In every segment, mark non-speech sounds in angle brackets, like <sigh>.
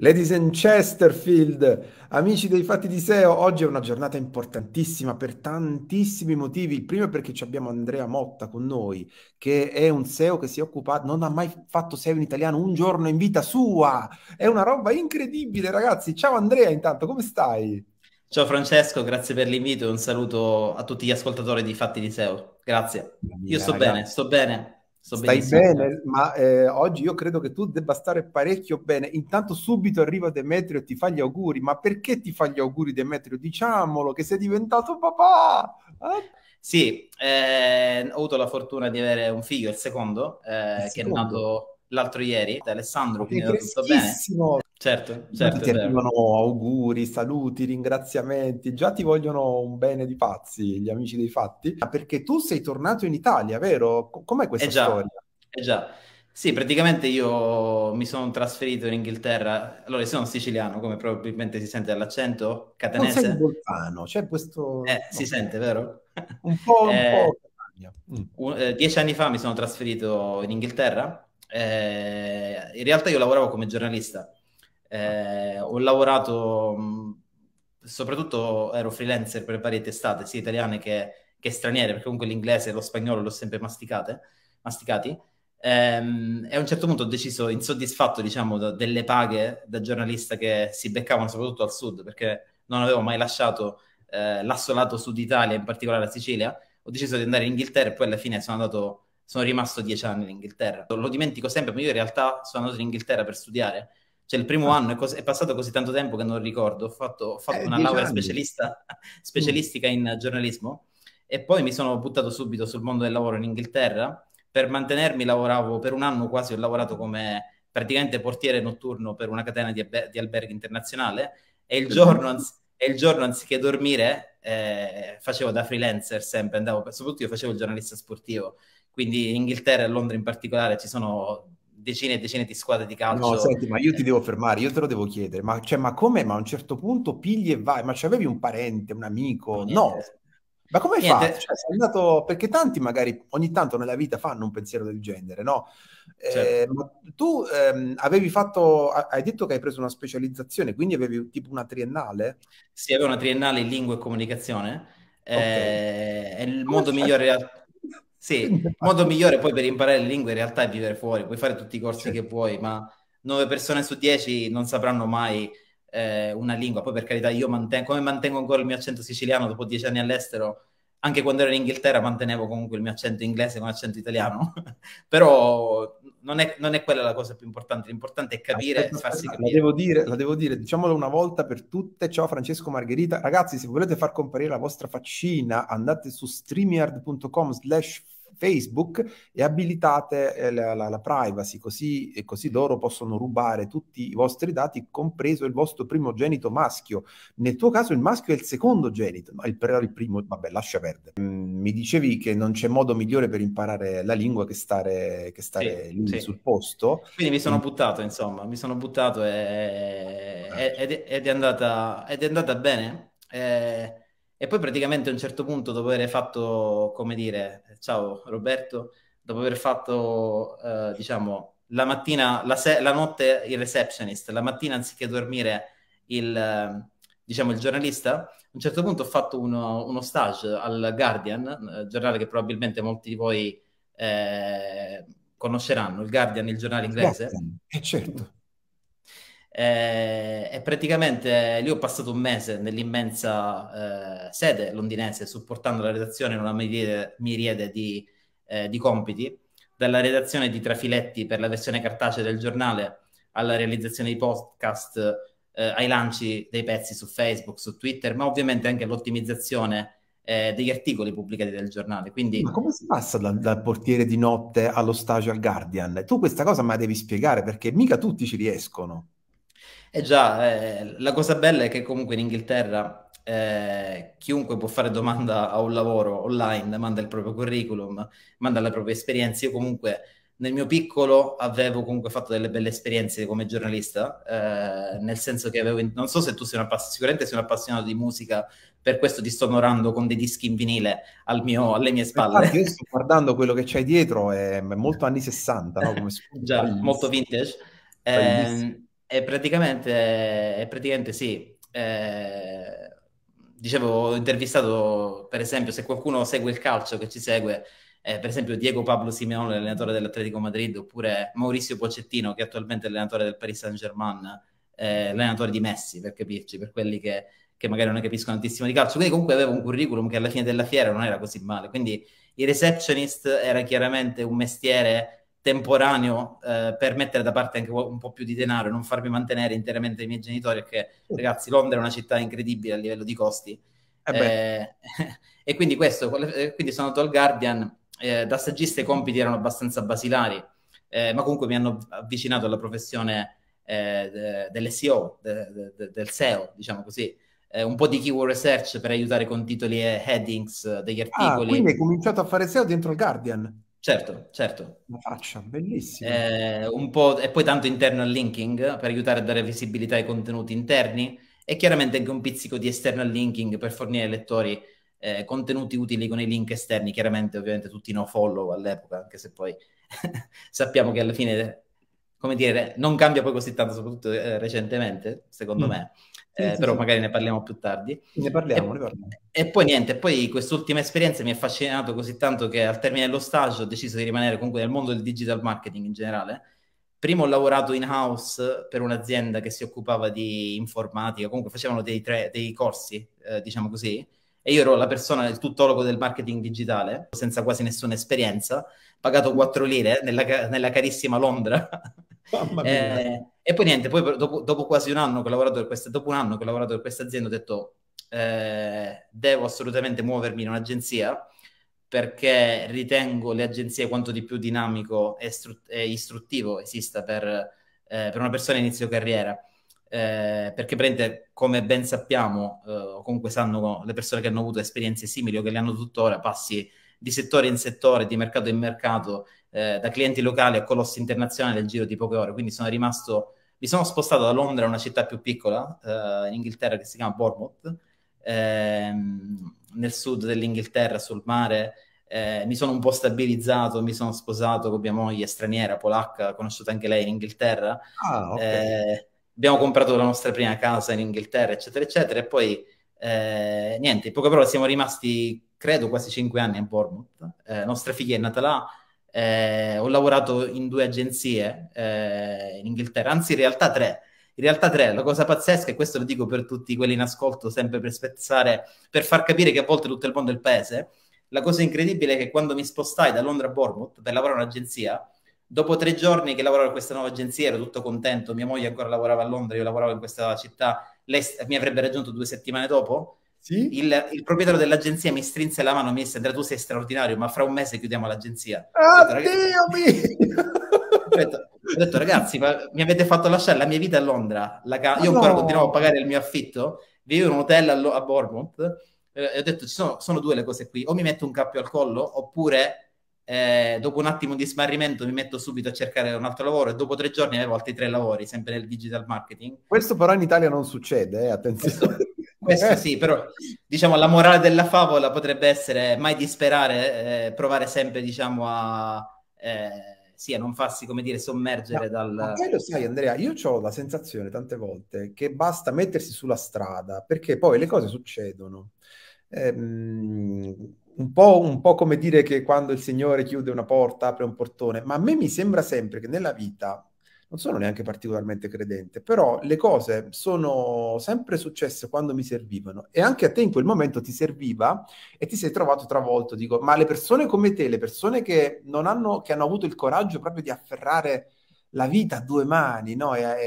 Ladies and Chesterfield, amici dei fatti di SEO, oggi è una giornata importantissima per tantissimi motivi. Il primo è perché abbiamo Andrea Motta con noi, che è un SEO che si è non ha mai fatto SEO in italiano un giorno in vita sua. È una roba incredibile, ragazzi. Ciao Andrea, intanto, come stai? Ciao Francesco, grazie per l'invito e un saluto a tutti gli ascoltatori di Fatti di SEO. Grazie. Io sto ragazzi. bene, sto bene. So Stai bene, ma eh, oggi io credo che tu debba stare parecchio bene. Intanto subito arriva Demetrio e ti fa gli auguri. Ma perché ti fa gli auguri Demetrio? Diciamolo che sei diventato papà! Eh? Sì, eh, ho avuto la fortuna di avere un figlio, il secondo, eh, il secondo. che è nato l'altro ieri, da Alessandro, quindi è tutto bene. Certo, certo. Ti arrivano auguri, saluti, ringraziamenti, già ti vogliono un bene di pazzi gli amici dei fatti, ma perché tu sei tornato in Italia, vero? com'è eh questa eh già, storia? Eh già, sì, praticamente io mi sono trasferito in Inghilterra, allora sono siciliano, come probabilmente si sente dall'accento, catenese. Non sei volcano, c'è questo... Eh, no. si sente, vero? <laughs> Un po', un eh, po'... Mm. Un, eh, dieci anni fa mi sono trasferito in Inghilterra, eh, in realtà io lavoravo come giornalista, eh, ho lavorato, mm, soprattutto ero freelancer per varie testate, sia italiane che, che straniere, perché comunque l'inglese e lo spagnolo l'ho sempre masticate, masticati. Ehm, e a un certo punto ho deciso, insoddisfatto diciamo, da, delle paghe da giornalista che si beccavano soprattutto al sud, perché non avevo mai lasciato eh, l'assolato sud Italia, in particolare la Sicilia, ho deciso di andare in Inghilterra e poi alla fine sono andato sono rimasto dieci anni in Inghilterra. Lo dimentico sempre, ma io in realtà sono andato in Inghilterra per studiare cioè il primo ah. anno è, cos- è passato così tanto tempo che non ricordo, ho fatto, ho fatto eh, una laurea mm. specialistica in giornalismo e poi mi sono buttato subito sul mondo del lavoro in Inghilterra. Per mantenermi lavoravo per un anno quasi, ho lavorato come praticamente portiere notturno per una catena di, alber- di alberghi internazionale e il, giorno, ans- e il giorno, anziché dormire eh, facevo da freelancer sempre, andavo, soprattutto io facevo il giornalista sportivo, quindi in Inghilterra e Londra in particolare ci sono decine e decine di squadre di calcio. No, senti, ma io ti eh. devo fermare, io te lo devo chiedere, ma, cioè, ma come? Ma a un certo punto pigli e vai, ma c'avevi un parente, un amico? No. Ma come fai? Cioè, sei andato... Perché tanti magari ogni tanto nella vita fanno un pensiero del genere, no? Eh, certo. Eh, tu ehm, avevi fatto, hai detto che hai preso una specializzazione, quindi avevi tipo una triennale? Sì, avevo una triennale in lingua e comunicazione. Okay. Eh, è il modo migliore sì, il modo migliore poi per imparare le lingue in realtà è vivere fuori, puoi fare tutti i corsi certo. che vuoi, ma 9 persone su 10 non sapranno mai eh, una lingua. Poi per carità io mantengo, come mantengo ancora il mio accento siciliano dopo 10 anni all'estero, anche quando ero in Inghilterra mantenevo comunque il mio accento inglese con accento italiano, <laughs> però non è, non è, quella la cosa più importante, l'importante è capire, aspetta, farsi capire. La devo, dire, la devo dire, diciamolo una volta per tutte, ciao Francesco Margherita, ragazzi se volete far comparire la vostra faccina andate su streamyard.com slash Facebook e abilitate eh, la, la, la, privacy, così, così, loro possono rubare tutti i vostri dati, compreso il vostro primogenito maschio. Nel tuo caso il maschio è il secondo genito, ma il, il primo, vabbè, lascia perdere. Mm, mi dicevi che non c'è modo migliore per imparare la lingua che stare, che stare sì, lì sì. sul posto. Quindi mi sono mm. buttato, insomma, mi sono buttato e, ah. ed, ed, è andata, ed è andata bene. Eh, e poi praticamente a un certo punto, dopo aver fatto, come dire, ciao Roberto, dopo aver fatto, eh, diciamo, la mattina, la, se- la, notte il receptionist, la mattina anziché dormire il, diciamo, il giornalista, a un certo punto ho fatto uno, uno stage al Guardian, eh, giornale che probabilmente molti di voi eh, conosceranno, il Guardian, il giornale inglese. Eh certo. Eh, e praticamente eh, lì ho passato un mese nell'immensa eh, sede londinese, supportando la redazione in una miriade, miriade di, eh, di, compiti, dalla redazione di trafiletti per la versione cartacea del giornale alla realizzazione di podcast, eh, ai lanci dei pezzi su Facebook, su Twitter, ma ovviamente anche all'ottimizzazione eh, degli articoli pubblicati dal giornale. Quindi... Ma come si passa dal, dal, portiere di notte allo stage al Guardian? Tu questa cosa me la devi spiegare perché mica tutti ci riescono. Eh già, eh, la cosa bella è che comunque in Inghilterra eh, chiunque può fare domanda a un lavoro online, manda il proprio curriculum, manda le proprie esperienze. Io comunque nel mio piccolo avevo comunque fatto delle belle esperienze come giornalista, eh, nel senso che avevo, non so se tu sei un appassionato, sicuramente sei un appassionato di musica, per questo ti sto onorando con dei dischi in vinile al mio, alle mie spalle. Infatti, io sto guardando quello che c'hai dietro, è molto anni 60, no? Come... <laughs> già, molto vintage. Eh, è praticamente, è praticamente sì. Eh, dicevo, ho intervistato, per esempio, se qualcuno segue il calcio che ci segue, eh, per esempio Diego Pablo Simeone, allenatore dell'Atletico Madrid, oppure Maurizio Pocettino, che è attualmente è allenatore del Paris Saint-Germain, eh, allenatore di Messi, per capirci, per quelli che, che, magari non capiscono tantissimo di calcio. Quindi comunque aveva un curriculum che alla fine della fiera non era così male. Quindi il receptionist era chiaramente un mestiere temporaneo eh, per mettere da parte anche un po' più di denaro e non farmi mantenere interamente i miei genitori perché ragazzi Londra è una città incredibile a livello di costi eh, eh <laughs> e quindi questo eh, quindi sono andato al Guardian eh, da saggista i compiti erano abbastanza basilari ma comunque mi hanno avvicinato alla professione eh, dell'SEO de, de, de, del SEO diciamo così eh, un po' di keyword research per aiutare con titoli e headings degli ah, articoli. Ah, quindi hai cominciato a fare SEO dentro il Guardian? Certo, certo. La faccia, bellissima. Eh, e poi tanto internal linking per aiutare a dare visibilità ai contenuti interni e chiaramente anche un pizzico di external linking per fornire ai lettori eh, contenuti utili con i link esterni, chiaramente ovviamente tutti no follow all'epoca, anche se poi <laughs> sappiamo che alla fine, come dire, non cambia poi così tanto, soprattutto eh, recentemente, secondo mm. me eh, sì, però sì. magari ne parliamo più tardi. Ne parliamo, e, ne parliamo. E poi niente, poi quest'ultima esperienza mi ha affascinato così tanto che al termine dello stage ho deciso di rimanere comunque nel mondo del digital marketing in generale. Prima ho lavorato in house per un'azienda che si occupava di informatica, comunque facevano dei, tre, dei corsi, eh, diciamo così, e io ero la persona, il tuttologo del marketing digitale, senza quasi nessuna esperienza, pagato 4 lire nella, nella carissima Londra. <laughs> Eh, e poi niente, poi dopo, dopo, quasi un anno che ho lavorato per questa, dopo un anno che ho lavorato per questa azienda ho detto eh, devo assolutamente muovermi in un'agenzia perché ritengo le agenzie quanto di più dinamico e, stru- e istruttivo esista per, eh, per, una persona inizio carriera. Eh, perché prende, come ben sappiamo, eh, o eh, comunque sanno le persone che hanno avuto esperienze simili o che le hanno tuttora, passi di settore in settore, di mercato in mercato eh, da clienti locali a colossi internazionali nel giro di poche ore, quindi sono rimasto, mi sono spostato da Londra a una città più piccola, eh, in Inghilterra, che si chiama Bournemouth, ehm, nel sud dell'Inghilterra, sul mare, eh, mi sono un po' stabilizzato, mi sono sposato con mia moglie straniera, polacca, conosciuta anche lei in Inghilterra. Ah, okay. eh, abbiamo comprato la nostra prima casa in Inghilterra, eccetera, eccetera. E poi, eh, niente, in poche parole, siamo rimasti, credo, quasi cinque anni a Bournemouth. Eh, nostra figlia è nata là, eh, ho lavorato in due agenzie eh, in Inghilterra, anzi in realtà tre. In realtà tre, la cosa pazzesca, e questo lo dico per tutti quelli in ascolto, sempre per spezzare, per far capire che a volte tutto il mondo è il paese, la cosa incredibile è che quando mi spostai da Londra a Bournemouth per lavorare in un'agenzia, dopo tre giorni che lavoravo in questa nuova agenzia ero tutto contento, mia moglie ancora lavorava a Londra, io lavoravo in questa città, lei mi avrebbe raggiunto due settimane dopo, sì? Il, il, proprietario dell'agenzia mi strinse la mano e mi disse Andrea tu sei straordinario ma fra un mese chiudiamo l'agenzia ah, ho, detto, <laughs> ho, detto, ho detto ragazzi mi avete fatto lasciare la mia vita a Londra ca- io ancora no. continuavo a pagare il mio affitto vivo in un hotel a, Lo- a Bournemouth eh, e ho detto ci sono, sono, due le cose qui o mi metto un cappio al collo oppure eh, dopo un attimo di smarrimento mi metto subito a cercare un altro lavoro e dopo tre giorni avevo altri tre lavori sempre nel digital marketing questo però in Italia non succede eh, attenzione questo questo sì, però diciamo la morale della favola potrebbe essere mai disperare, eh, provare sempre diciamo a... Eh, sì, a non farsi, come dire, sommergere no, dal... Ma lo sai, Andrea, io ho la sensazione tante volte che basta mettersi sulla strada, perché poi le cose succedono. Ehm, un, po', un po' come dire che quando il Signore chiude una porta, apre un portone, ma a me mi sembra sempre che nella vita non sono neanche particolarmente credente, però le cose sono sempre successe quando mi servivano e anche a te in quel momento ti serviva e ti sei trovato travolto. Dico, ma le persone come te, le persone che, non hanno, che hanno avuto il coraggio proprio di afferrare la vita a due mani no? e, e,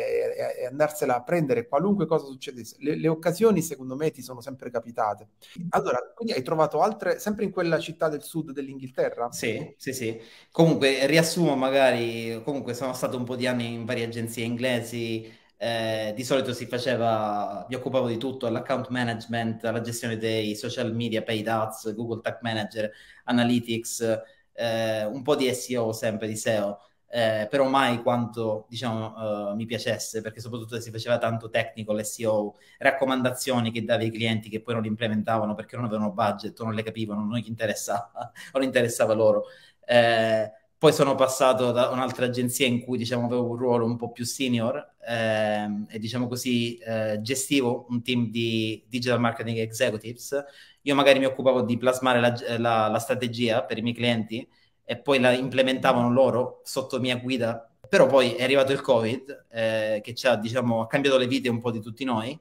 e, andarsela a prendere qualunque cosa succedesse. Le, le, occasioni, secondo me, ti sono sempre capitate. Allora, quindi hai trovato altre, sempre in quella città del sud dell'Inghilterra? Sì, sì, sì. Comunque, riassumo magari, comunque sono stato un po' di anni in varie agenzie inglesi, eh, di solito si faceva, mi occupavo di tutto, all'account management, la gestione dei social media, paid ads, Google Tag Manager, Analytics, eh, un po' di SEO sempre, di SEO eh, però mai quanto diciamo, eh, mi piacesse, perché soprattutto si faceva tanto technical SEO, raccomandazioni che dava ai clienti che poi non implementavano perché non avevano budget o non le capivano, non gli interessava o <laughs> non interessava loro. Eh, poi sono passato da un'altra agenzia in cui diciamo, avevo un ruolo un po' più senior ehm, e diciamo così eh, gestivo un team di digital marketing executives. Io magari mi occupavo di plasmare la, la, la strategia per i miei clienti, e poi la implementavano loro sotto mia guida. Però poi è arrivato il Covid eh, che ci ha, diciamo, ha cambiato le vite un po' di tutti noi.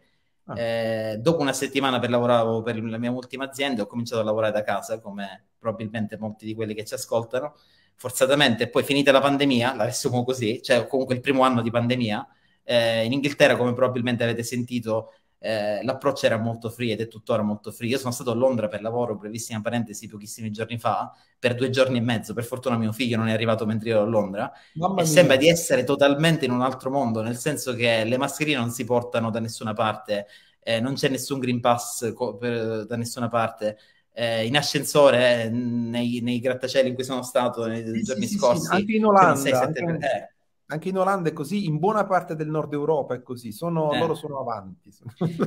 Ah. Eh, dopo una settimana per lavorare per la mia ultima azienda ho cominciato a lavorare da casa, come probabilmente molti di quelli che ci ascoltano, forzatamente. Poi finita la pandemia, la riassumo così, cioè comunque il primo anno di pandemia, eh, in Inghilterra, come probabilmente avete sentito, eh, l'approccio era molto free ed è tuttora molto free. Io sono stato a Londra per lavoro, brevissima parentesi, pochissimi giorni fa, per due giorni e mezzo. Per fortuna mio figlio non è arrivato mentre io ero a Londra. Mamma e mia. sembra di essere totalmente in un altro mondo, nel senso che le mascherine non si portano da nessuna parte, eh, non c'è nessun Green Pass co- per, da nessuna parte. Eh, in ascensore, eh, nei, nei, grattacieli in cui sono stato nei sì, giorni sì, scorsi, sì, anche in Olanda, 6, 7, anche... Eh, anche in Olanda è così, in buona parte del nord Europa è così, sono, eh. loro sono avanti.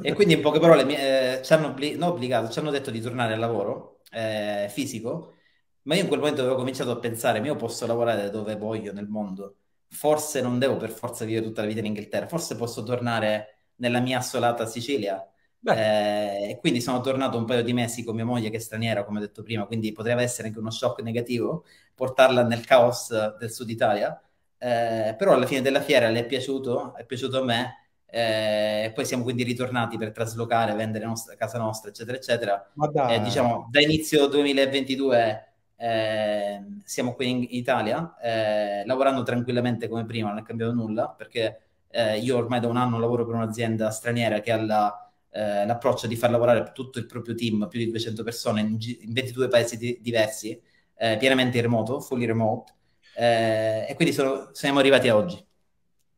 E quindi in poche parole mi, eh, ci hanno obbli- no, obbligato, ci hanno detto di tornare al lavoro eh, fisico, ma io in quel momento avevo cominciato a pensare, io posso lavorare dove voglio nel mondo, forse non devo per forza vivere tutta la vita in Inghilterra, forse posso tornare nella mia assolata Sicilia. Eh, e quindi sono tornato un paio di mesi con mia moglie che è straniera, come ho detto prima, quindi poteva essere anche uno shock negativo portarla nel caos del sud Italia eh, però alla fine della fiera le è piaciuto, è piaciuto a me, eh, poi siamo quindi ritornati per traslocare, vendere nostra, casa nostra, eccetera, eccetera. Eh, diciamo, da inizio 2022 ehm, siamo qui in Italia, eh, lavorando tranquillamente come prima, non è cambiato nulla, perché eh, io ormai da un anno lavoro per un'azienda straniera che ha la, l'approccio di far lavorare tutto il proprio team, più di 200 persone in, in 22 paesi di, diversi, pienamente remoto, fully remote, eh, e quindi sono, siamo arrivati a oggi.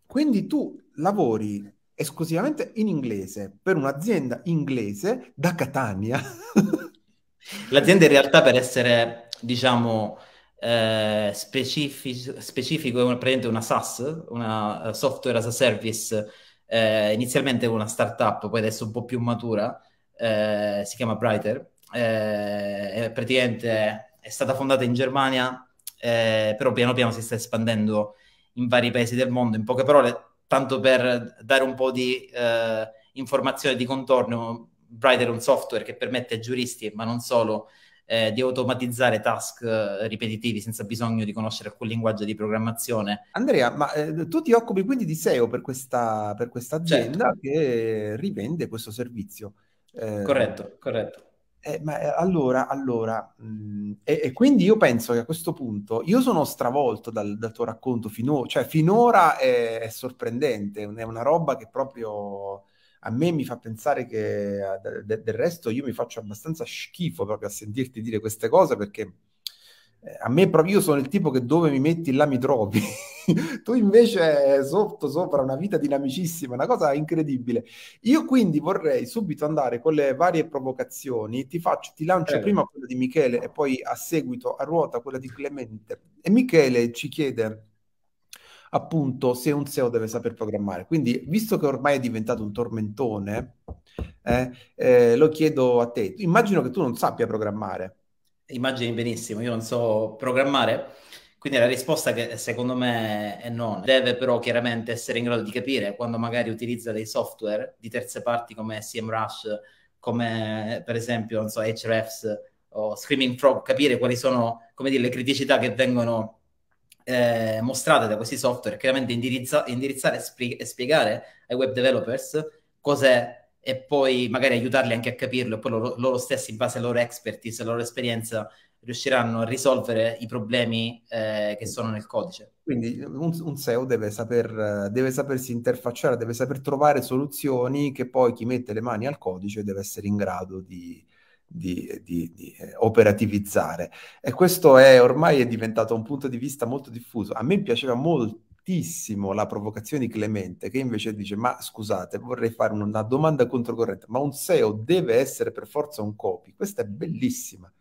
Quindi tu lavori esclusivamente in inglese per un'azienda inglese da Catania. <laughs> L'azienda in realtà per essere, diciamo, eh, specific- specifico, è una, praticamente una SaaS, una eh, software as a service, eh, inizialmente una startup, poi adesso un po' più matura, eh, si chiama Brighter, eh, praticamente è stata fondata in Germania eh, però piano piano si sta espandendo in vari paesi del mondo. In poche parole, tanto per dare un po' di eh, informazione di contorno, Brighter è un software che permette a giuristi, ma non solo, eh, di automatizzare task eh, ripetitivi senza bisogno di conoscere alcun linguaggio di programmazione. Andrea, ma eh, tu ti occupi quindi di SEO per questa, per questa certo. azienda certo. che rivende questo servizio. Eh, corretto, corretto. Eh, ma eh, allora, allora mh, mm, e, e, quindi io penso che a questo punto io sono stravolto dal, dal tuo racconto finora, cioè finora è, è, sorprendente, è una roba che proprio a me mi fa pensare che eh, de, de, del resto io mi faccio abbastanza schifo proprio a sentirti dire queste cose perché eh, a me proprio io sono il tipo che dove mi metti là mi trovi. <laughs> tu invece eh, sotto sopra una vita dinamicissima, una cosa incredibile. Io quindi vorrei subito andare con le varie provocazioni, ti, faccio, ti lancio eh. prima quella di Michele e poi a seguito a ruota quella di Clemente. E Michele ci chiede appunto se un SEO deve saper programmare. Quindi, visto che ormai è diventato un tormentone, eh, eh, lo chiedo a te. Immagino che tu non sappia programmare immagini benissimo, io non so programmare, quindi la risposta che secondo me è no, Deve però chiaramente essere in grado di capire quando magari utilizza dei software di terze parti come SEMrush, come per esempio, non so, Hrefs o Screaming Frog, capire quali sono, come dire, le criticità che vengono eh, mostrate da questi software, chiaramente indirizza- indirizzare e, spie- e spiegare ai web developers cos'è e poi magari aiutarli anche a capirlo e poi loro, loro stessi in base alla loro expertise, alla loro esperienza riusciranno a risolvere i problemi eh, che sono nel codice. Quindi un, un SEO deve, saper, deve, sapersi interfacciare, deve saper trovare soluzioni che poi chi mette le mani al codice deve essere in grado di, di, di, di eh, operativizzare. E questo è ormai è diventato un punto di vista molto diffuso. A me piaceva molto fortissimo la provocazione di Clemente che invece dice ma scusate vorrei fare una domanda controcorrente ma un SEO deve essere per forza un copy questa è bellissima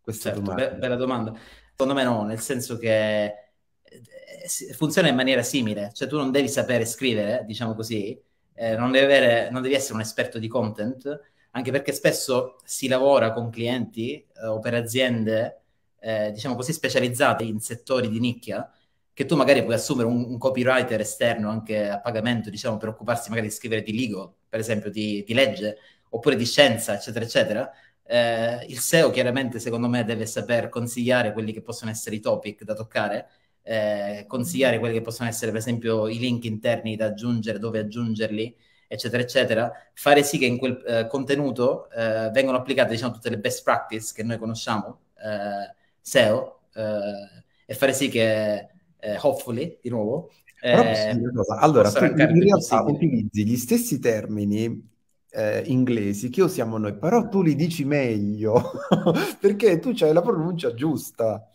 questa certo, domanda. Be- bella domanda secondo me no nel senso che eh, funziona in maniera simile cioè tu non devi sapere scrivere diciamo così eh, non, devi avere, non devi essere un esperto di content anche perché spesso si lavora con clienti eh, o per aziende eh, diciamo così specializzate in settori di nicchia che tu magari puoi assumere un, un, copywriter esterno anche a pagamento, diciamo, per occuparsi magari di scrivere di legal, per esempio di, di legge, oppure di scienza, eccetera, eccetera, eh, il SEO chiaramente secondo me deve saper consigliare quelli che possono essere i topic da toccare, eh, consigliare quelli che possono essere per esempio i link interni da aggiungere, dove aggiungerli, eccetera, eccetera, fare sì che in quel eh, contenuto eh, vengano applicate diciamo, tutte le best practice che noi conosciamo, eh, SEO, eh, e fare sì che eh, hopefully, di nuovo. Però eh, Allora, tu in realtà utilizzi gli stessi termini eh, inglesi che usiamo noi, però tu li dici meglio <laughs> perché tu hai la pronuncia giusta.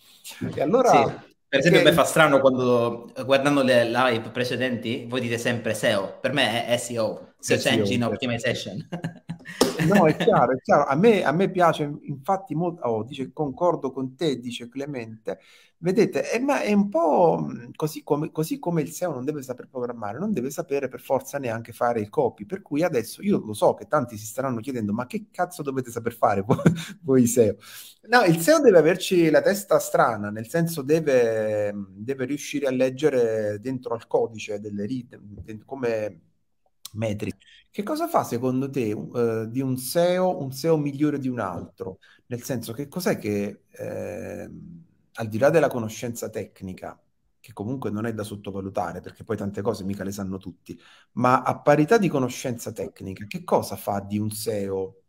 E allora... Sì. Per esempio, che... mi fa strano quando guardando le live precedenti voi dite sempre SEO, per me è SEO, Search Engine certo. Optimization. No, è <laughs> chiaro, è chiaro. A me, a me piace, infatti, molto, oh, dice concordo con te, dice Clemente, Vedete, è, eh, ma è un po' mhmm, così come, così come il SEO non deve saper programmare, non deve sapere per forza neanche fare il copy. Per cui adesso io lo so che tanti si staranno chiedendo: ma che cazzo dovete saper fare voi, <laughs> voi SEO? No, il SEO deve averci la testa strana, nel senso deve, mhmm, deve riuscire a leggere dentro al codice delle righe, come metri. Che cosa fa secondo te uh, di un SEO un SEO migliore di un altro? Nel senso che cos'è che... Eh, al di là della conoscenza tecnica, che comunque non è da sottovalutare, perché poi tante cose mica le sanno tutti, ma a parità di conoscenza tecnica, che cosa fa di un SEO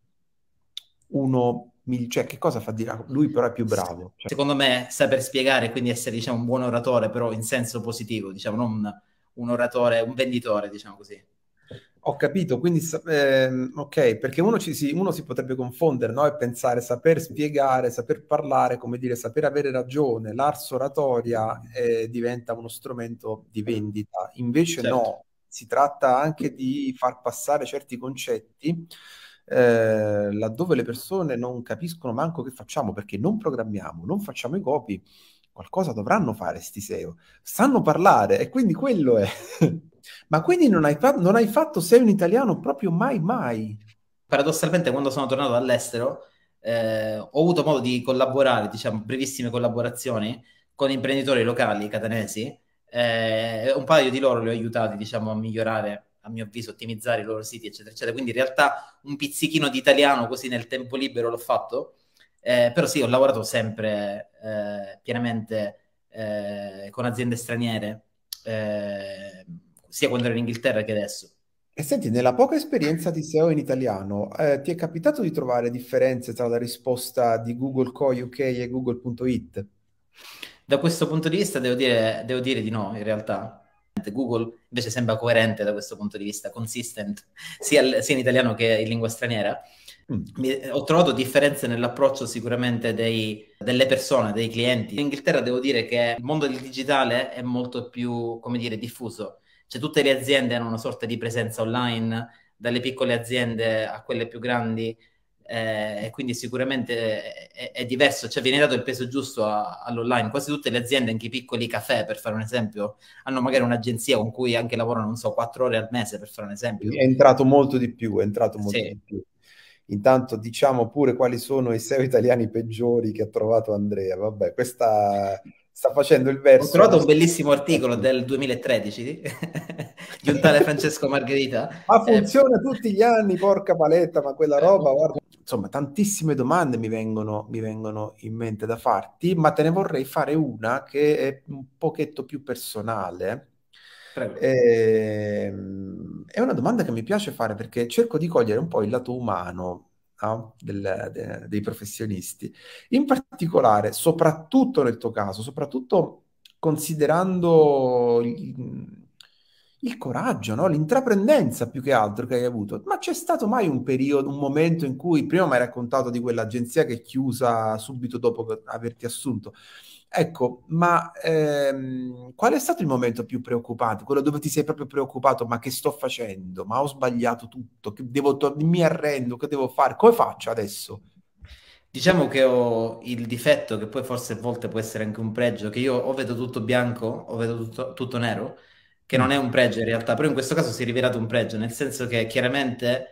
uno cioè che cosa fa dire ah, lui però è più bravo cioè. secondo me saper spiegare quindi essere diciamo un buon oratore però in senso positivo diciamo non un oratore un venditore diciamo così ho capito, quindi ehm, ok, perché uno, si, uno si, potrebbe confondere no? e pensare saper spiegare, saper parlare, come dire, saper avere ragione, l'arso oratoria eh, diventa uno strumento di certo. vendita, invece certo. no, si tratta anche di far passare certi concetti eh, laddove le persone non capiscono manco che facciamo, perché non programmiamo, non facciamo i copy, qualcosa dovranno fare sti SEO, sanno parlare e quindi quello è. <laughs> Ma quindi non hai, fa- non hai fatto SEO in italiano proprio mai mai? Paradossalmente quando sono tornato dall'estero eh, ho avuto modo di collaborare, diciamo brevissime collaborazioni con imprenditori locali catanesi, eh, un paio di loro li ho aiutati diciamo a migliorare a mio avviso, ottimizzare i loro siti, eccetera, eccetera. Quindi in realtà un pizzichino di italiano così nel tempo libero l'ho fatto, eh, però sì, ho lavorato sempre eh, pienamente eh, con aziende straniere, eh, sia quando ero in Inghilterra che adesso. E senti, nella poca esperienza di SEO in italiano, eh, ti è capitato di trovare differenze tra la risposta di Google Co UK e Google.it? Da questo punto di vista devo dire, devo dire di no, in realtà. Google invece sembra coerente da questo punto di vista, consistent, sia, sia in italiano che in lingua straniera. Mm. Mi, eh, ho trovato differenze nell'approccio sicuramente dei, delle persone, dei clienti. In Inghilterra devo dire che il mondo del digitale è molto più, come dire, diffuso. Cioè tutte le aziende hanno una sorta di presenza online, dalle piccole aziende a quelle più grandi, eh, e quindi sicuramente è, è, diverso, cioè viene dato il peso giusto a, all'online. Quasi tutte le aziende, anche i piccoli caffè, per fare un esempio, hanno magari un'agenzia con cui anche lavorano, non so, quattro ore al mese, per fare un esempio. È entrato molto di più, è entrato molto sì. di più. Intanto diciamo pure quali sono i SEO italiani peggiori che ha trovato Andrea. Vabbè, questa sta facendo il verso. Ho trovato un bellissimo articolo del 2013 <laughs> di un tale Francesco Margherita. ma eh, funziona eh. tutti gli anni, porca paletta, ma quella eh, roba, guarda. Insomma, tantissime domande mi vengono, mi vengono in mente da farti, ma te ne vorrei fare una che è un pochetto più personale e, ehm, è una domanda che mi piace fare perché cerco di cogliere un po' il lato umano no? Del, de, dei professionisti. In particolare, soprattutto nel tuo caso, soprattutto considerando il, il coraggio, no? l'intraprendenza più che altro che hai avuto. Ma c'è stato mai un periodo, un momento in cui prima mi hai raccontato di quell'agenzia che è chiusa subito dopo averti assunto? Ecco, ma ehm, qual è stato il momento più preoccupante? Quello dove ti sei proprio preoccupato, ma che sto facendo? Ma ho sbagliato tutto, to- mi arrendo, che devo fare? Come faccio adesso? Diciamo che ho il difetto, che poi forse a volte può essere anche un pregio, che io o vedo tutto bianco o vedo tutto, tutto nero, che mm. non è un pregio in realtà, però in questo caso si è rivelato un pregio, nel senso che chiaramente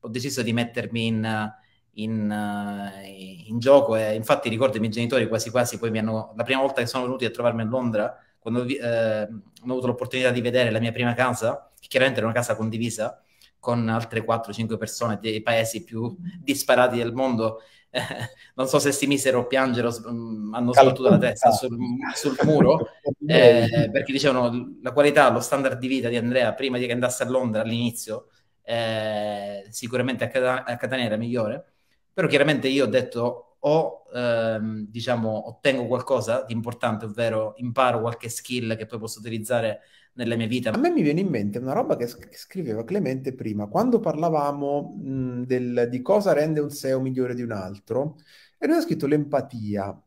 ho deciso di mettermi in in, eh, in, gioco. E infatti ricordo i miei genitori quasi quasi poi mi hanno, la prima volta che sono venuti a trovarmi a Londra, quando eh, ho avuto l'opportunità di vedere la mia prima casa, che chiaramente era una casa condivisa con altre 4-5 persone dei paesi più <laughs> disparati del mondo, eh, non so se si misero a piangere o mm, hanno sbattuto la testa ah. sul, sul muro, <laughs> eh, perché dicevano la qualità, lo standard di vita di Andrea prima di che andasse a Londra all'inizio, eh, sicuramente a, Cat- a Catania era migliore, però chiaramente io ho detto o ehm, diciamo ottengo qualcosa di importante, ovvero imparo qualche skill che poi posso utilizzare nella mia vita. A me mi viene in mente una roba che, sc- che scriveva Clemente prima, quando parlavamo mh, del, di cosa rende un SEO migliore di un altro, e lui ha scritto l'empatia,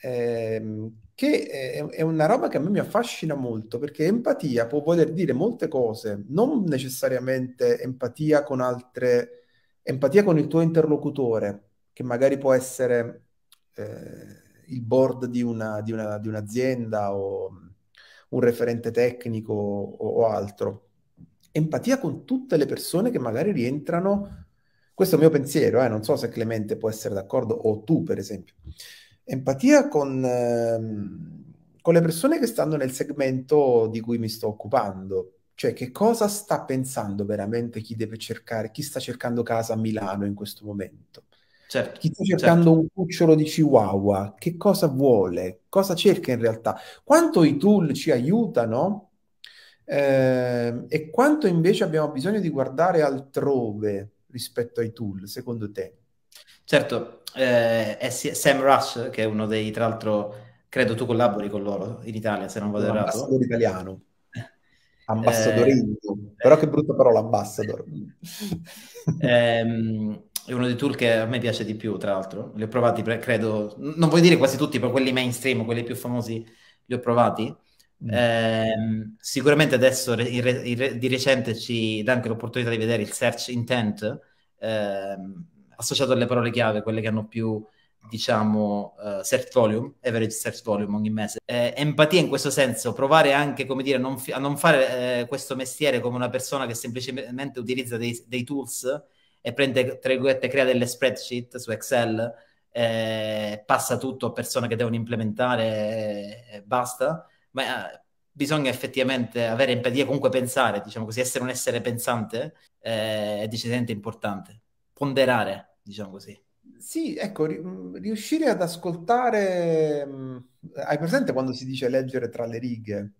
ehm, che è, è, una roba che a me mi affascina molto, perché empatia può voler dire molte cose, non necessariamente empatia con altre empatia con il tuo interlocutore, che magari può essere eh, il board di, una, di, una, di, un'azienda o mm, un referente tecnico o, o altro. Empatia con tutte le persone che magari rientrano questo è il mio pensiero, eh? non so se Clemente può essere d'accordo o tu per esempio. Empatia con, ehm, con, le persone che stanno nel segmento di cui mi sto occupando, cioè, che cosa sta pensando veramente chi deve cercare, chi sta cercando casa a Milano in questo momento? Certo, chi sta certo. cercando certo. un cucciolo di chihuahua, che cosa vuole? Cosa cerca in realtà? Quanto i tool ci aiutano eh, e quanto invece abbiamo bisogno di guardare altrove rispetto ai tool, secondo te? Certo, eh, Sam Rush, che è uno dei, tra l'altro, credo tu collabori con loro in Italia, se non vado errato. L'ambasciatore italiano. Ambassadorini, eh, però che brutta parola, ambassador. <laughs> Ehm, è uno dei tool che a me piace di più, tra l'altro. Li ho provati, credo, non voglio dire quasi tutti, però quelli mainstream, quelli più famosi, li ho provati. Mm. Eh, sicuramente adesso in re, in re, di recente ci dà anche l'opportunità di vedere il search intent eh, associato alle parole chiave, quelle che hanno più diciamo, uh, eh, search volume, average search volume ogni mese. Eh, empatia in questo senso, provare anche, come dire, non fi- a non fare eh, questo mestiere come una persona che semplicemente utilizza dei, dei tools e prende, tra virgolette, crea delle spreadsheet su Excel, eh, passa tutto a persone che devono implementare eh, e basta, ma eh, bisogna effettivamente avere empatia, comunque pensare, diciamo così, essere un essere pensante è decisamente importante. Ponderare, diciamo così. Sì, ecco, mm, riuscire ad ascoltare, mm, hai presente quando si dice leggere tra le righe?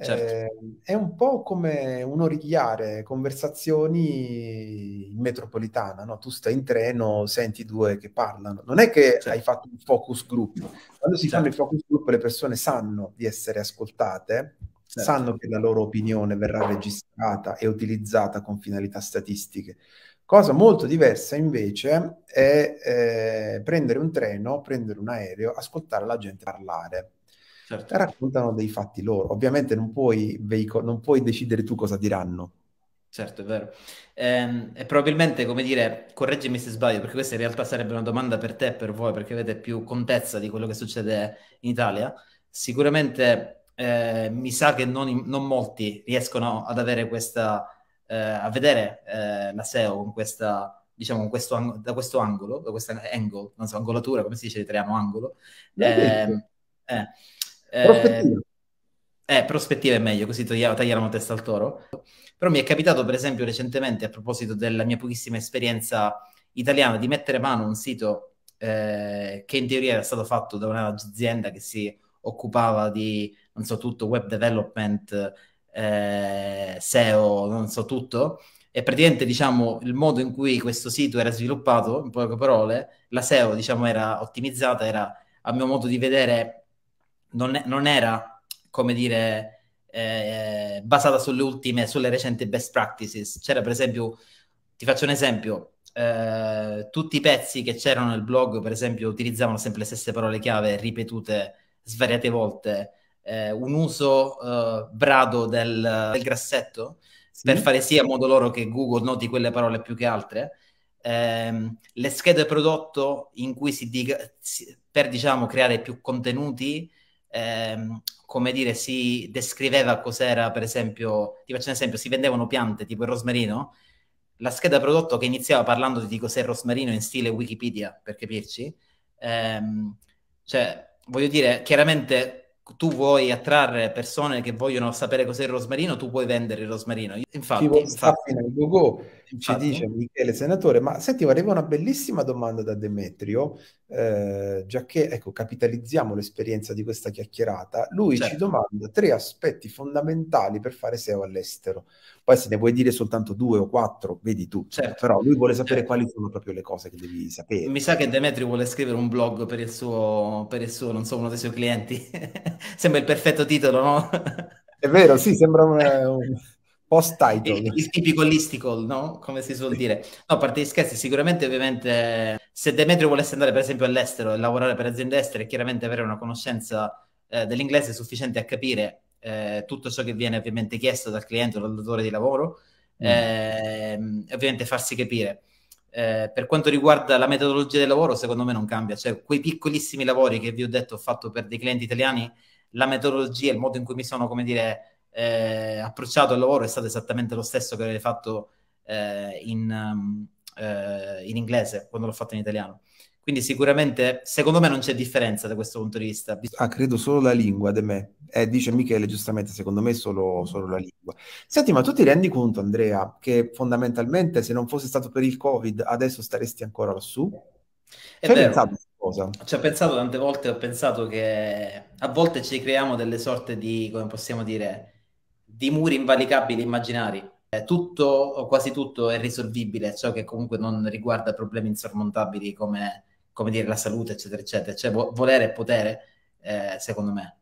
Certo. Eh, è un po' come un origliare conversazioni in metropolitana, no? Tu stai in treno, senti due che parlano. Non è che certo. hai fatto un focus group. Quando si certo. fanno i certo. focus group le persone sanno di essere ascoltate Certo. Sanno che la loro opinione verrà registrata e utilizzata con finalità statistiche. Cosa molto diversa invece è eh, prendere un treno, prendere un aereo, ascoltare la gente parlare. Certo. Raccontano dei fatti loro. Ovviamente non puoi, veico- non puoi decidere tu cosa diranno. Certo, è vero. Eh, e probabilmente, come dire, correggimi se sbaglio, perché questa in realtà sarebbe una domanda per te e per voi, perché avete più contezza di quello che succede in Italia. Sicuramente eh, mi sa che non, non, molti riescono ad avere questa, eh, a vedere eh, la SEO con questa diciamo, questo ang- da questo angolo, da questa angle, non so, angolatura, come si dice in italiano, angolo. Ehm, eh, eh, prospettiva. Eh, prospettiva è meglio, così togliamo, tagliamo testa al toro. Però mi è capitato, per esempio, recentemente, a proposito della mia pochissima esperienza italiana, di mettere mano a un sito eh, che in teoria era stato fatto da un'azienda che si occupava di non so tutto, web development, eh, SEO, non so tutto. E praticamente, diciamo, il modo in cui questo sito era sviluppato, in poche parole, la SEO, diciamo, era ottimizzata, era, a mio modo di vedere, non, non era, come dire, eh, basata sulle ultime, sulle recenti best practices. C'era, per esempio, ti faccio un esempio, eh, tutti i pezzi che c'erano nel blog, per esempio, utilizzavano sempre le stesse parole chiave ripetute svariate volte eh, un uso eh, brado del, del grassetto sì. per fare sì a modo loro che Google noti quelle parole più che altre. Eh, le schede prodotto in cui si dica per diciamo creare più contenuti ehm, come dire si descriveva cos'era per esempio ti faccio un esempio si vendevano piante tipo il rosmarino la scheda prodotto che iniziava parlando di cos'è il rosmarino in stile Wikipedia per capirci ehm, cioè voglio dire chiaramente tu vuoi attrarre persone che vogliono sapere cos'è il rosmarino, tu puoi vendere il rosmarino. Infatti, tipo infatti... Go, ci dice Michele Senatore, ma senti, arriva una bellissima domanda da Demetrio, eh, già che ecco, capitalizziamo l'esperienza di questa chiacchierata, lui certo. ci domanda tre aspetti fondamentali per fare SEO all'estero, poi se ne vuoi dire soltanto due o quattro, vedi tu, certo. però lui vuole sapere certo. quali sono proprio le cose che devi sapere. Mi sa che Demetrio vuole scrivere un blog per il suo, per il suo non so, uno dei suoi clienti, <laughs> sembra il perfetto titolo, no? È vero, sì, sembra un... <laughs> Eh. un post title il, il tipico listicle no? come si suol dire no a parte gli scherzi sicuramente ovviamente se Demetrio volesse andare per esempio all'estero e lavorare per aziende estere chiaramente avere una conoscenza eh, dell'inglese è sufficiente a capire eh, tutto ciò che viene ovviamente chiesto dal cliente o dal datore di lavoro mm. eh, ovviamente farsi capire eh, per quanto riguarda la metodologia del lavoro, secondo me non cambia, cioè quei piccolissimi lavori che vi ho detto ho fatto per dei clienti italiani, la metodologia, il modo in cui mi sono, come dire, eh, approcciato al lavoro è stato esattamente lo stesso che avevo fatto eh, in, um, eh, in, inglese quando l'ho fatto in italiano. Quindi sicuramente, secondo me, non c'è differenza da questo punto di vista. ah, credo solo la lingua, de me. Eh, dice Michele, giustamente, secondo me solo, solo la lingua. Senti, ma tu ti rendi conto, Andrea, che fondamentalmente se non fosse stato per il Covid, adesso staresti ancora lassù? È Fai vero. Cosa. Ci ho pensato tante volte, ho pensato che a volte ci creiamo delle sorte di, come possiamo dire, di muri invalicabili immaginari. tutto o quasi tutto è risolvibile, ciò che comunque non riguarda problemi insormontabili come, come dire, la salute, eccetera, eccetera. Cioè, vo- volere e potere, eh, secondo me.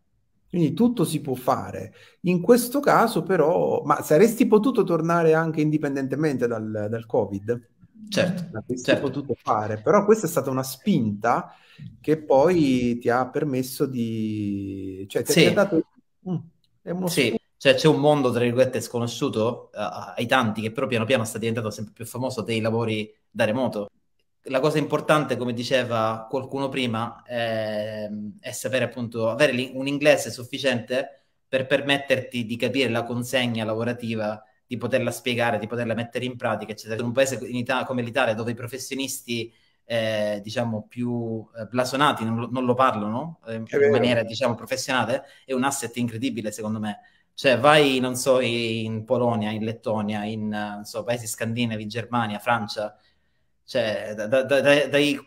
Quindi tutto si può fare. In questo caso, però, ma saresti potuto tornare anche indipendentemente dal, dal Covid? Certo, l'avresti certo. potuto fare, però questa è stata una spinta che poi ti ha permesso di... Cioè, ti sì. ha dato... Mm, è uno sì. Cioè c'è un mondo, tra virgolette, sconosciuto uh, ai tanti, che però piano piano sta diventando sempre più famoso dei lavori da remoto. La cosa importante, come diceva qualcuno prima, è, ehm, è sapere appunto avere un inglese sufficiente per permetterti di capire la consegna lavorativa di poterla spiegare, di poterla mettere in pratica, eccetera. In un paese Italia, come l'Italia, dove i professionisti, eh, diciamo, più eh, blasonati non lo, non lo parlano eh, in maniera, diciamo, professionale, è un asset incredibile, secondo me. Cioè, vai, non so, in Polonia, in Lettonia, in so, paesi scandinavi, Germania, Francia, cioè, da, da, da, dai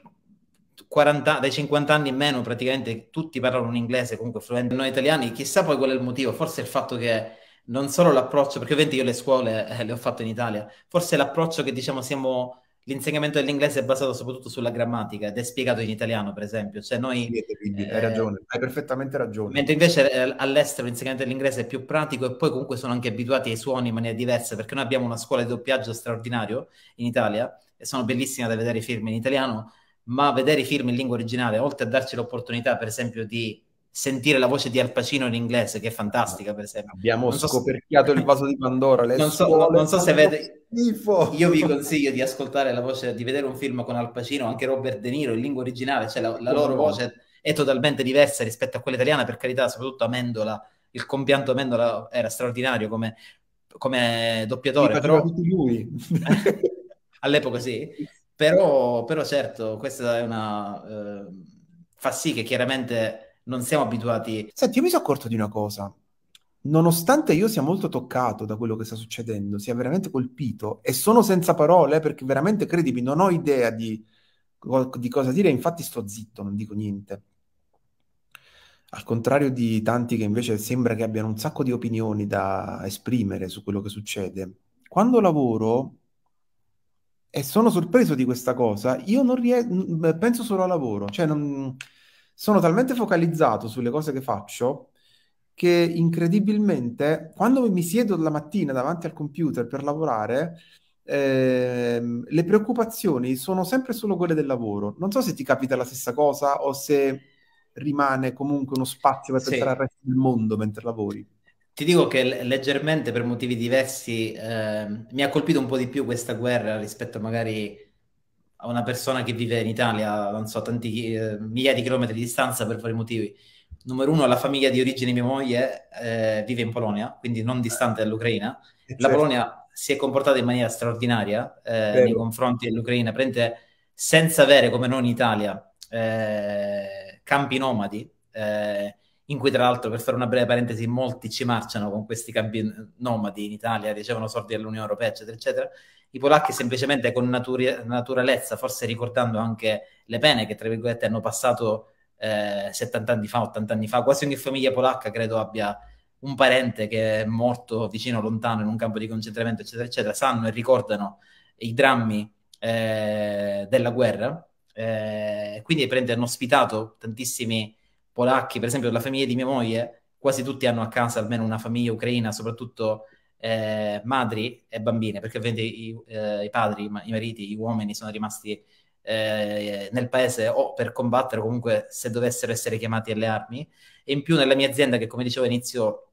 40, dai 50 anni in meno praticamente tutti parlano un inglese comunque fluente. Noi italiani, chissà poi qual è il motivo, forse il fatto che non solo l'approccio, perché ovviamente io le scuole eh, le ho fatte in Italia, forse l'approccio che diciamo siamo l'insegnamento dell'inglese è basato soprattutto sulla grammatica ed è spiegato in italiano, per esempio. Cioè noi, quindi, eh, hai ragione, hai perfettamente ragione. Mentre invece eh, all'estero l'insegnamento dell'inglese è più pratico e poi comunque sono anche abituati ai suoni in maniera diversa, perché noi abbiamo una scuola di doppiaggio straordinario in Italia e sono bellissime da vedere i film in italiano, ma vedere i film in lingua originale, oltre a darci l'opportunità, per esempio, di sentire la voce di Al Pacino in inglese, che è fantastica, per esempio. Abbiamo non scoperchiato so se... il vaso di Pandora. non, so, non so se avete... Schifo. Io vi consiglio di ascoltare la voce, di vedere un film con Al Pacino, anche Robert De Niro in lingua originale, cioè la, la oh, loro no. voce è totalmente diversa rispetto a quella italiana, per carità, soprattutto Amendola, il compianto Amendola era straordinario come, come doppiatore. Sì, però... lui. <laughs> All'epoca sì, però, però certo questa è una... Eh, fa sì che chiaramente non siamo abituati. Senti, io mi sono accorto di una cosa. Nonostante io sia molto toccato da quello che sta succedendo, sia veramente colpito e sono senza parole perché veramente credimi, non ho idea di, di cosa dire, infatti sto zitto, non dico niente. Al contrario di tanti che invece sembra che abbiano un sacco di opinioni da esprimere su quello che succede, quando lavoro e sono sorpreso di questa cosa, io non riesco, penso solo al lavoro, cioè non, sono talmente focalizzato sulle cose che faccio che incredibilmente quando mi siedo la mattina davanti al computer per lavorare, eh, le preoccupazioni sono sempre solo quelle del lavoro. Non so se ti capita la stessa cosa o se rimane comunque uno spazio per pensare al resto del mondo mentre lavori. Ti dico che leggermente per motivi diversi eh, mi ha colpito un po' di più questa guerra rispetto magari a una persona che vive in Italia, non so, tanti eh, migliaia di chilometri di distanza per vari motivi. Numero uno, la famiglia di origine di mia moglie eh, vive in Polonia, quindi non distante dall'Ucraina. Eh, certo. La Polonia si è comportata in maniera straordinaria eh, nei confronti dell'Ucraina, prende senza avere come noi in Italia eh, campi nomadi. Eh, in cui tra l'altro, per fare una breve parentesi, molti ci marciano con questi campi eh, nomadi in Italia, ricevono soldi dall'Unione Europea, eccetera, eccetera. I polacchi semplicemente con naturi- naturalezza, forse ricordando anche le pene che, tra virgolette, hanno passato eh, 70 anni fa, 80 anni fa, quasi ogni famiglia polacca credo abbia un parente che è morto vicino, lontano, in un campo di concentramento, eccetera, eccetera, sanno e ricordano i drammi eh, della guerra. Eh, quindi hanno ospitato tantissimi polacchi, per esempio la famiglia di mia moglie, quasi tutti hanno a casa almeno una famiglia ucraina, soprattutto eh, madri e bambine, perché ovviamente i, eh, i padri, i mariti, gli uomini sono rimasti eh, nel paese o per combattere o comunque se dovessero essere chiamati alle armi. E in più nella mia azienda, che come dicevo all'inizio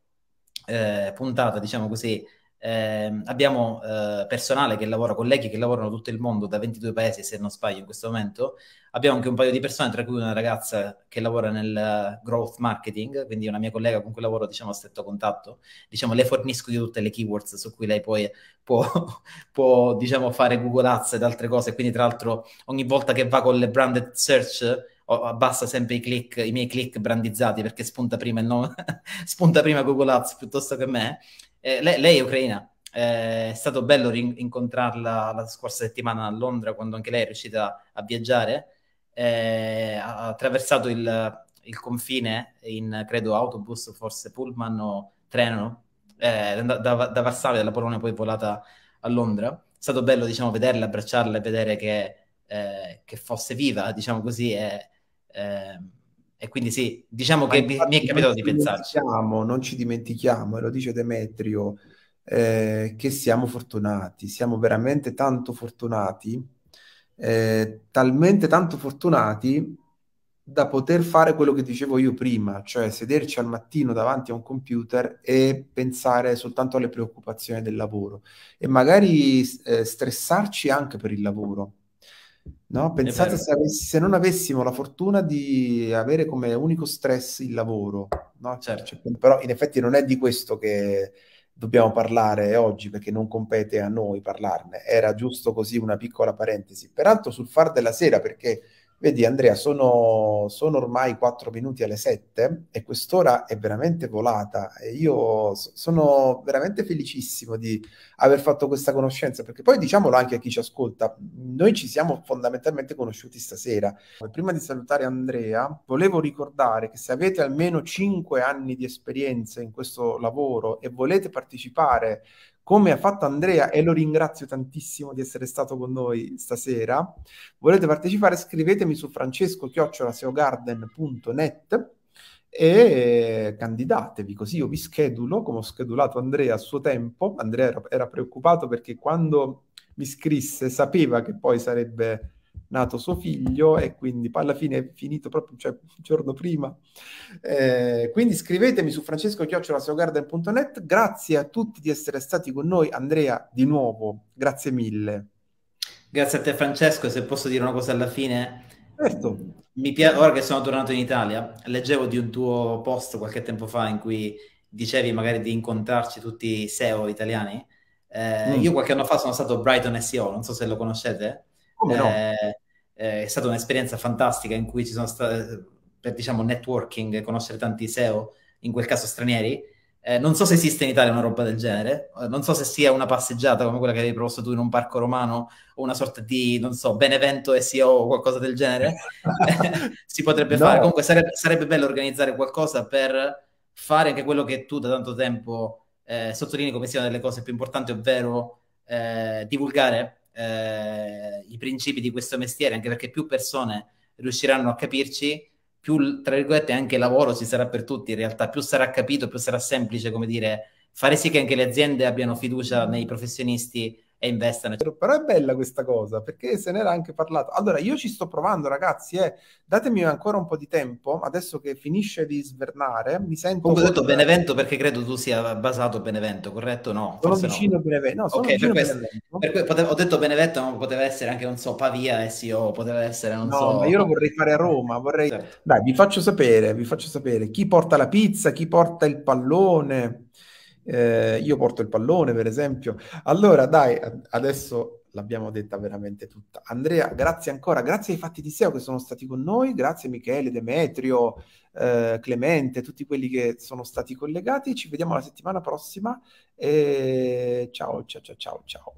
eh, puntata, diciamo così, eh, abbiamo eh, personale che lavora, colleghi che lavorano tutto il mondo da 22 paesi, se non sbaglio, in questo momento. Abbiamo anche un paio di persone, tra cui una ragazza che lavora nel eh, growth marketing, quindi una mia collega con cui lavoro, diciamo, a stretto contatto. Diciamo, le fornisco di tutte le keywords su cui lei poi <laughs> può, può diciamo, fare Google Ads ed altre cose. Quindi, tra l'altro, ogni volta che va con le branded search, abbassa sempre i click, i miei click brandizzati perché spunta prima, il nome, <laughs> spunta prima Google Ads piuttosto che me eh, lei, lei, è ucraina. Eh, è stato bello rincontrarla la scorsa settimana a Londra quando anche lei è riuscita a viaggiare. Eh, ha attraversato il, il, confine in credo autobus, forse pullman o treno eh, da, da, da Varsavia, dalla Polonia, poi volata a Londra. È stato bello diciamo, vederla, abbracciarla e vedere che, eh, che fosse viva, diciamo così. E, ehm, e quindi sì, diciamo Ma che mi è capitato di pensarci. Non ci dimentichiamo, e lo dice Demetrio, eh, che siamo fortunati, siamo veramente tanto fortunati, eh, talmente tanto fortunati da poter fare quello che dicevo io prima, cioè sederci al mattino davanti a un computer e pensare soltanto alle preoccupazioni del lavoro e magari eh, stressarci anche per il lavoro No? Pensate se, avessi, se, non avessimo la fortuna di avere come unico stress il lavoro, no? Cioè, certo. cioè, però in effetti non è di questo che dobbiamo parlare oggi perché non compete a noi parlarne, era giusto così una piccola parentesi. Peraltro sul far della sera perché Vedi Andrea, sono, sono ormai 4 minuti alle 7 e quest'ora è veramente volata e io sono veramente felicissimo di aver fatto questa conoscenza, perché poi diciamolo anche a chi ci ascolta, noi ci siamo fondamentalmente conosciuti stasera. Prima di salutare Andrea, volevo ricordare che se avete almeno 5 anni di esperienza in questo lavoro e volete partecipare come ha fatto Andrea, e lo ringrazio tantissimo di essere stato con noi stasera. Volete partecipare? Scrivetemi su francesco-seogarden.net e candidatevi così io vi schedulo come ho schedulato Andrea a suo tempo Andrea era, era preoccupato perché quando mi scrisse sapeva che poi sarebbe nato suo figlio e quindi alla fine è finito proprio cioè, il giorno prima. Eh, quindi scrivetemi su francesco-garden.net. Grazie a tutti di essere stati con noi. Andrea, di nuovo, grazie mille. Grazie a te Francesco, se posso dire una cosa alla fine. Certo. Mi piace, ora che sono tornato in Italia, leggevo di un tuo post qualche tempo fa in cui dicevi magari di incontrarci tutti i SEO italiani. Eh, mm. Io qualche anno fa sono stato Brighton SEO, non so se lo conoscete. Come no? Eh, eh, è stata un'esperienza fantastica in cui ci sono state, per diciamo, networking, conoscere tanti SEO, in quel caso stranieri. Eh, non so se esiste in Italia una roba del genere, eh, non so se sia una passeggiata come quella che avevi proposto tu in un parco romano o una sorta di, non so, Benevento SEO o qualcosa del genere. <laughs> si potrebbe no. fare, comunque sarebbe, sarebbe, bello organizzare qualcosa per fare anche quello che tu da tanto tempo eh, sottolinei come sia una delle cose più importanti, ovvero eh, divulgare eh, i principi di questo mestiere, anche perché più persone riusciranno a capirci, più, tra virgolette, anche lavoro ci sarà per tutti. In realtà, più sarà capito, più sarà semplice, come dire, fare sì che anche le aziende abbiano fiducia nei professionisti e investano. Però è bella questa cosa perché se n'era anche parlato. Allora io ci sto provando ragazzi, eh. datemi ancora un po' di tempo, adesso che finisce di svernare, mi sento... Comunque ho detto Benevento perché credo tu sia basato Benevento, corretto? No. Sono vicino no. Benevento. No, sono okay, vicino per questo, Per que- potevo, ho detto Benevento, ma poteva essere anche, non so, Pavia, eh poteva essere, non no, so... No, io lo vorrei fare a Roma, vorrei... Certo. Dai, vi faccio sapere, vi faccio sapere chi porta la pizza, chi porta il pallone eh, io porto il pallone per esempio. Allora dai, adesso l'abbiamo detta veramente tutta. Andrea, grazie ancora, grazie ai fatti di SEO che sono stati con noi, grazie Michele, Demetrio, eh, Clemente, tutti quelli che sono stati collegati. Ci vediamo la settimana prossima e ciao ciao ciao ciao ciao.